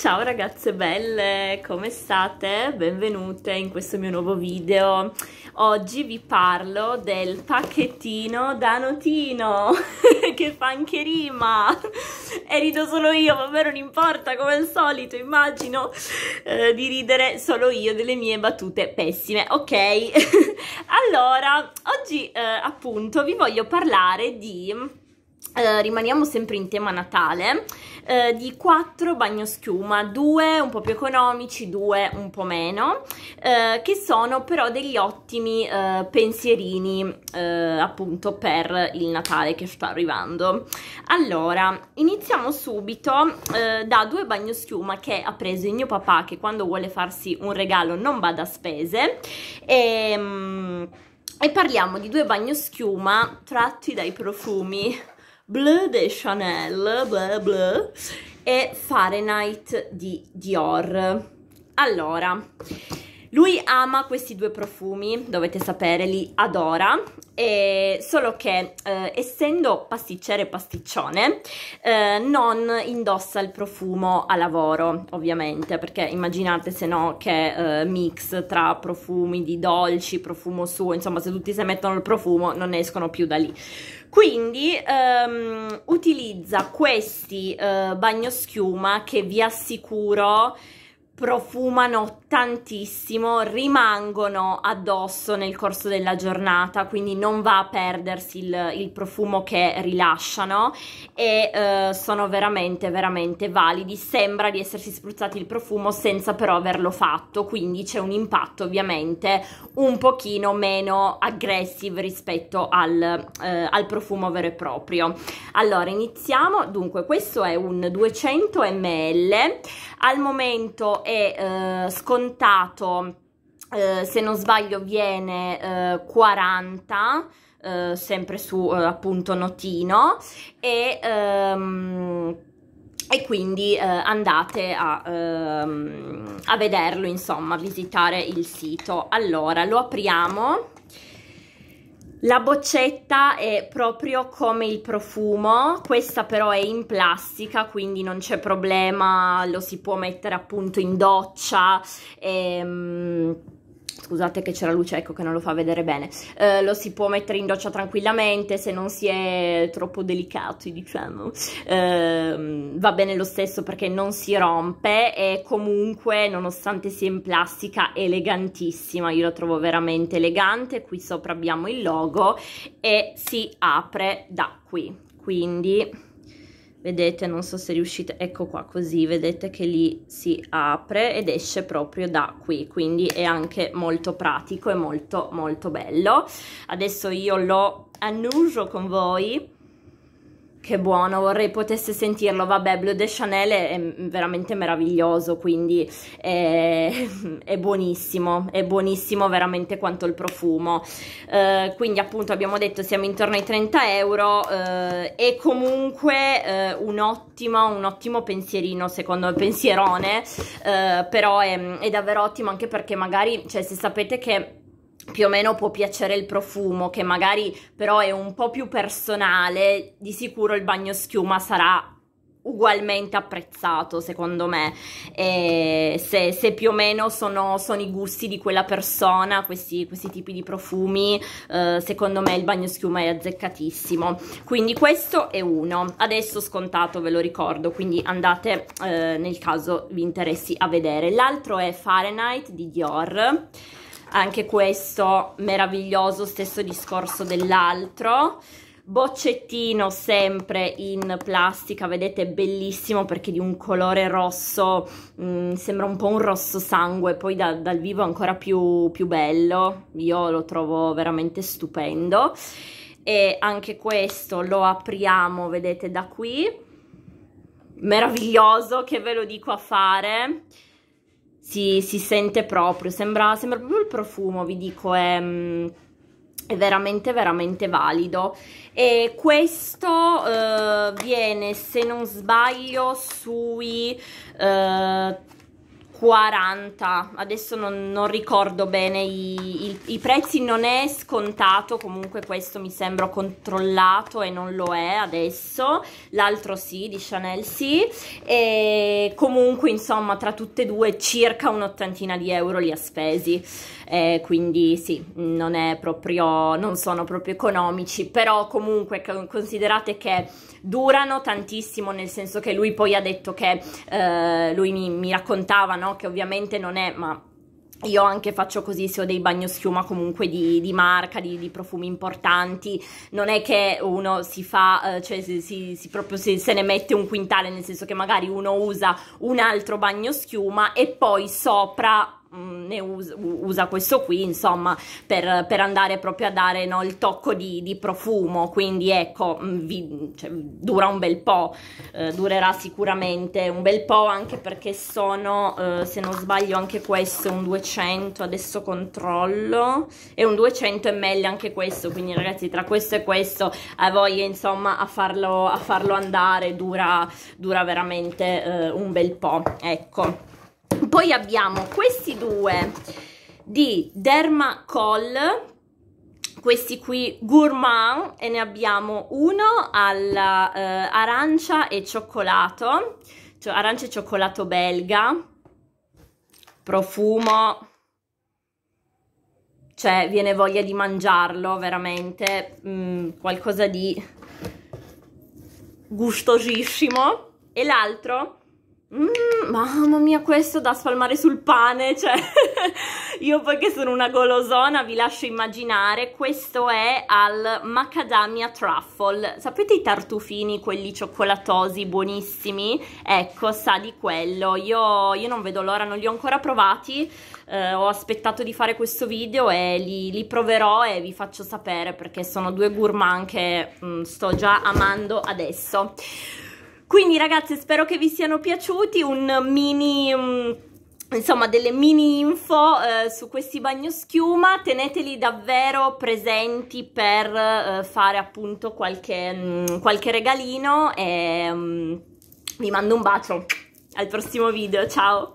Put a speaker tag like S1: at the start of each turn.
S1: Ciao ragazze belle, come state? Benvenute in questo mio nuovo video. Oggi vi parlo del pacchettino da notino, che fa anche rima. E rido solo io, vabbè non importa, come al solito immagino eh, di ridere solo io delle mie battute pessime. Ok, allora oggi eh, appunto vi voglio parlare di eh, rimaniamo sempre in tema Natale, eh, di 4 bagnoschiuma, 2 un po' più economici, 2 un po' meno, eh, che sono però degli ottimi eh, pensierini eh, appunto per il Natale che sta arrivando. Allora, iniziamo subito da due bagnoschiuma che ha preso il mio papà che quando vuole farsi un regalo non bada a spese e, ehm, e parliamo di due bagnoschiuma tratti dai profumi Bleu de Chanel, bleu bleu, e Fahrenheit di Dior. Allora, lui ama questi due profumi, dovete sapere, li adora, solo che eh, essendo pasticcere e pasticcione eh, non indossa il profumo a lavoro, ovviamente, perché immaginate se no che eh, mix tra profumi di dolci, profumo suo, insomma se tutti si mettono il profumo non escono più da lì quindi ehm, utilizza questi eh, bagnoschiuma che vi assicuro profumano tantissimo, rimangono addosso nel corso della giornata, quindi non va a perdersi il, il profumo che rilasciano e eh, sono veramente, veramente validi. Sembra di essersi spruzzati il profumo senza però averlo fatto, quindi c'è un impatto ovviamente un pochino meno aggressive rispetto al, eh, al profumo vero e proprio. Allora, iniziamo. Dunque, questo è un 200 ml, al momento è eh, scontato scontato, eh, se non sbaglio, viene eh, 40 eh, sempre su eh, appunto notino e, ehm, e quindi eh, andate a, ehm, a vederlo insomma a visitare il sito allora lo apriamo la boccetta è proprio come il profumo, questa però è in plastica quindi non c'è problema, lo si può mettere appunto in doccia. Ehm scusate che c'è la luce ecco che non lo fa vedere bene eh, lo si può mettere in doccia tranquillamente se non si è troppo delicati diciamo eh, va bene lo stesso perché non si rompe e comunque nonostante sia in plastica elegantissima io la trovo veramente elegante qui sopra abbiamo il logo e si apre da qui quindi vedete non so se riuscite ecco qua così vedete che lì si apre ed esce proprio da qui quindi è anche molto pratico e molto molto bello adesso io lo annuso con voi che buono, vorrei potesse sentirlo. Vabbè, Bleu de Chanel è veramente meraviglioso, quindi è, è buonissimo, è buonissimo veramente quanto il profumo. Eh, quindi appunto abbiamo detto siamo intorno ai 30 euro eh, e comunque eh, un, ottimo, un ottimo pensierino, secondo me, pensierone, eh, però è, è davvero ottimo anche perché magari, cioè se sapete che più o meno può piacere il profumo, che magari però è un po' più personale, di sicuro il bagno schiuma sarà ugualmente apprezzato secondo me e se, se più o meno sono, sono, i gusti di quella persona questi, questi tipi di profumi eh, secondo me il bagno schiuma è azzeccatissimo quindi questo è uno adesso scontato ve lo ricordo quindi andate eh, nel caso vi interessi a vedere l'altro è Fahrenheit di Dior anche questo meraviglioso stesso discorso dell'altro boccettino sempre in plastica vedete bellissimo perché di un colore rosso mh, mm, sembra un po' un rosso sangue poi da, dal vivo ancora più, più bello io lo trovo veramente stupendo e anche questo lo apriamo vedete da qui meraviglioso che ve lo dico a fare si, si sente proprio, sembra, sembra, proprio il profumo, vi dico, è, mm, è veramente veramente valido. E questo eh, viene, se non sbaglio, sui... Eh, 40 adesso non, non ricordo bene i, i, i, prezzi non è scontato comunque questo mi sembra controllato e non lo è adesso l'altro sì di Chanel sì e comunque insomma tra tutte e due circa un'ottantina di euro li ha spesi eh, quindi sì non è proprio non sono proprio economici però comunque considerate che durano tantissimo nel senso che lui poi ha detto che eh, lui mi, mi raccontava no no? Che ovviamente non è, ma io anche faccio così se ho dei bagnoschiuma comunque di, di marca, di, di, profumi importanti, non è che uno si fa, eh, cioè si, si, si proprio si, se ne mette un quintale, nel senso che magari uno usa un altro bagnoschiuma e poi sopra Mm, ne usa, usa, questo qui insomma per, per, andare proprio a dare no, il tocco di, di profumo quindi ecco mm, vi, cioè, dura un bel po' eh, durerà sicuramente un bel po' anche perché sono eh, se non sbaglio anche questo un 200 adesso controllo e un 200 ml anche questo quindi ragazzi tra questo e questo a voglia insomma a farlo, a farlo andare dura, dura veramente eh, un bel po' ecco poi abbiamo questi due di Dermacol questi qui gourmand e ne abbiamo uno all'arancia eh, e cioccolato cioè arancia e cioccolato belga profumo cioè viene voglia di mangiarlo veramente mm, qualcosa di gustosissimo e l'altro Mm, mamma mia, questo da spalmare sul pane, cioè io poi che sono una golosona vi lascio immaginare, questo è al macadamia truffle, sapete i tartufini, quelli cioccolatosi buonissimi? Ecco, sa di quello, io, io non vedo l'ora, non li ho ancora provati, eh, ho aspettato di fare questo video e li, li, proverò e vi faccio sapere perché sono due gourmand che mh, mm, sto già amando adesso. Quindi ragazzi spero che vi siano piaciuti, un mini... Um, insomma delle mini info eh, su questi bagnoschiuma teneteli davvero presenti per eh, fare appunto qualche, mh, mm, qualche regalino e mh, mm, vi mando un bacio al prossimo video ciao